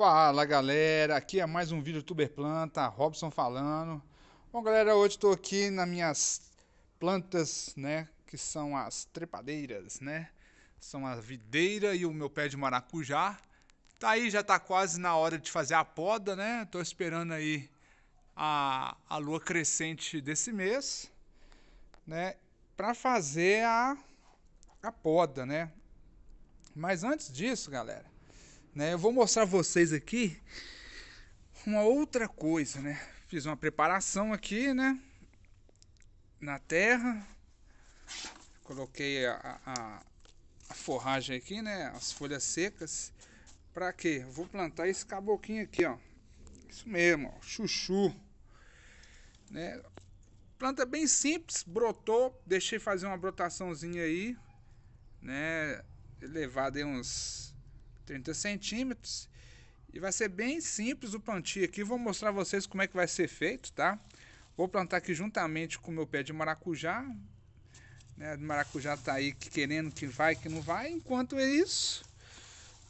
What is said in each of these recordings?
Fala galera, aqui é mais um vídeo Tuber Planta, Robson falando. Bom galera, hoje estou aqui nas minhas plantas, né, que são as trepadeiras, né? São a videira e o meu pé de maracujá. Tá aí, já tá quase na hora de fazer a poda, né? Tô esperando aí a, a lua crescente desse mês, né? Para fazer a, a poda, né? Mas antes disso, galera, né? Eu vou mostrar vocês aqui uma outra coisa, né? Fiz uma preparação aqui, né? Na terra. Coloquei a, a, a forragem aqui, né? As folhas secas. Pra quê? Vou plantar esse caboquinho aqui, ó. Isso mesmo, ó. Chuchu. Né? Planta bem simples, brotou. Deixei fazer uma brotaçãozinha aí, né? Elevado uns 30 centímetros. E vai ser bem simples o plantio aqui. Vou mostrar vocês como é que vai ser feito, tá? Vou plantar aqui juntamente com o meu pé de maracujá. Né? O maracujá tá aí querendo que vai, que não vai. Enquanto é isso,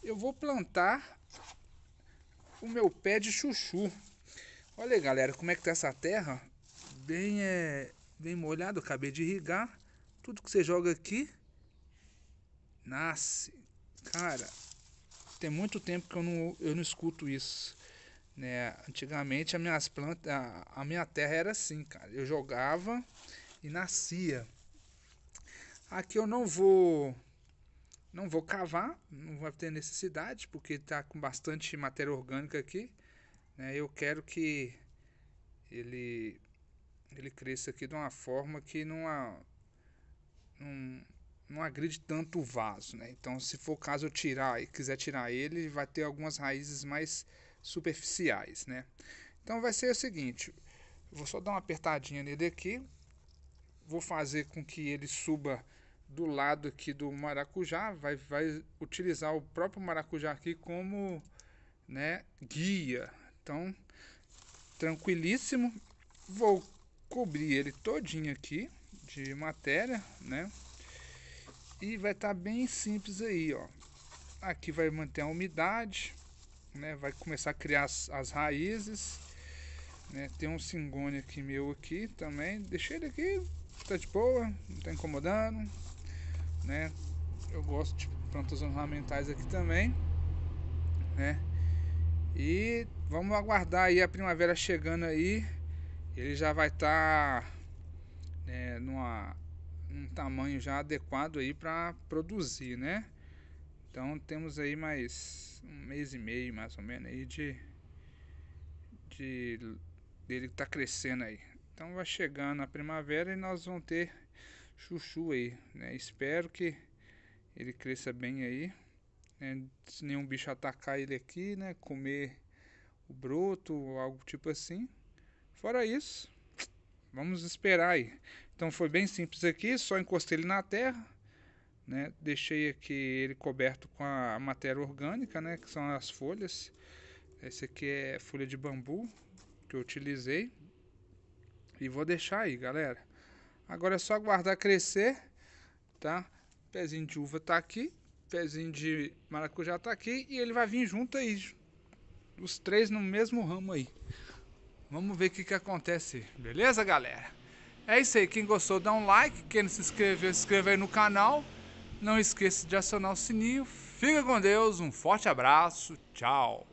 eu vou plantar o meu pé de chuchu. Olha aí, galera, como é que tá essa terra. Bem, é, bem molhado, acabei de irrigar. Tudo que você joga aqui, nasce. Cara, tem muito tempo que eu não, eu não escuto isso. Né? Antigamente as minhas plantas, a, a minha terra era assim, cara. Eu jogava e nascia. Aqui eu não vou não vou cavar, não vai ter necessidade, porque está com bastante matéria orgânica aqui. Né? Eu quero que ele, ele cresça aqui de uma forma que não, há, não, não agride tanto o vaso, né? Então, se for o caso eu tirar e quiser tirar ele, vai ter algumas raízes mais superficiais, né? Então vai ser o seguinte, vou só dar uma apertadinha nele aqui, vou fazer com que ele suba do lado aqui do maracujá, vai, vai utilizar o próprio maracujá aqui como né, guia. Então, tranquilíssimo, vou cobrir ele todinho aqui de matéria, né? E vai estar tá bem simples aí, ó. Aqui vai manter a umidade, né? Vai começar a criar as, as raízes. Né? Tem um cingônia aqui meu aqui também. Deixei ele aqui, tá de boa, não tá incomodando, né? Eu gosto de plantas ornamentais aqui também, né? E vamos aguardar aí a primavera chegando aí. Ele já vai estar tá, né, numa um tamanho já adequado aí para produzir, né? Então temos aí mais um mês e meio mais ou menos aí de, de dele tá crescendo aí. Então vai chegando a primavera e nós vamos ter chuchu aí, né? Espero que ele cresça bem aí. Né? Se nenhum bicho atacar ele aqui, né? Comer o broto ou algo tipo assim. Fora isso, vamos esperar aí. Então foi bem simples aqui, só encostei ele na terra, né? Deixei aqui ele coberto com a matéria orgânica, né? Que são as folhas. Esse aqui é folha de bambu que eu utilizei. E vou deixar aí, galera. Agora é só aguardar crescer, tá? Pezinho de uva tá aqui, pezinho de maracujá tá aqui e ele vai vir junto aí. Os três no mesmo ramo aí. Vamos ver o que, que acontece, beleza, galera? É isso aí, quem gostou dá um like, quem não se inscreveu, se inscreva aí no canal. Não esqueça de acionar o sininho. Fica com Deus, um forte abraço, tchau.